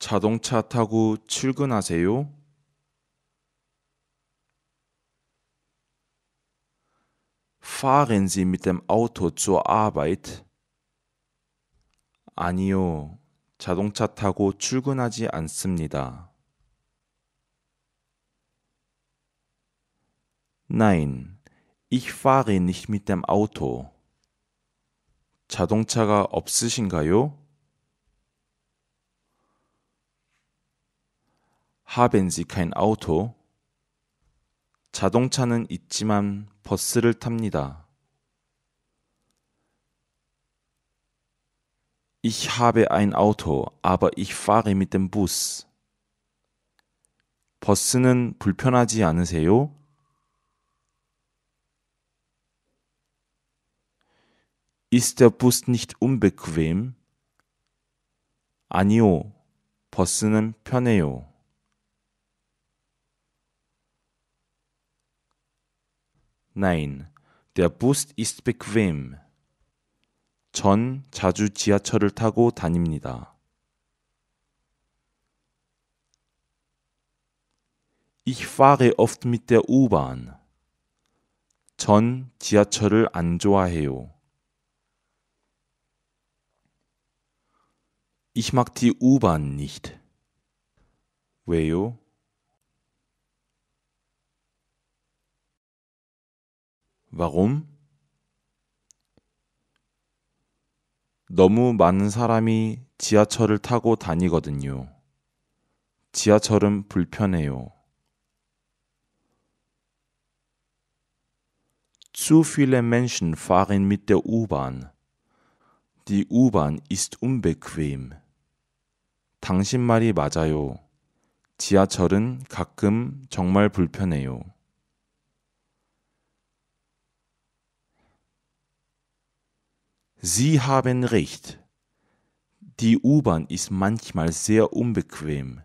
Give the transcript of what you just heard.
자동차 타고 출근하세요? Fahren Sie mit dem Auto zur Arbeit? 아니요. 자동차 타고 출근하지 않습니다. Nein. Ich fahre nicht mit dem Auto. 자동차가 없으신가요? haben Sie kein Auto? 자동차는 있지만 버스를 탑니다. Ich habe ein Auto, aber ich fahre mit dem Bus. 버스는 불편하지 않으세요? Ist der Bus nicht unbequem? 아니요. 버스는 편해요. Nein, der Bus ist bequem. 전 자주 지하철을 타고 다닙니다. Ich fahre oft mit der U-Bahn. 전 지하철을 안 좋아해요. Ich mag die U-Bahn nicht. 왜요? Warum? 너무 많은 사람이 지하철을 타고 다니거든요. 지하철은 불편해요. Zu viele Menschen fahren mit der U-Bahn. Die U-Bahn ist unbequem. 당신 말이 맞아요. 지하철은 가끔 정말 불편해요. Sie haben recht. Die U-Bahn ist manchmal sehr unbequem.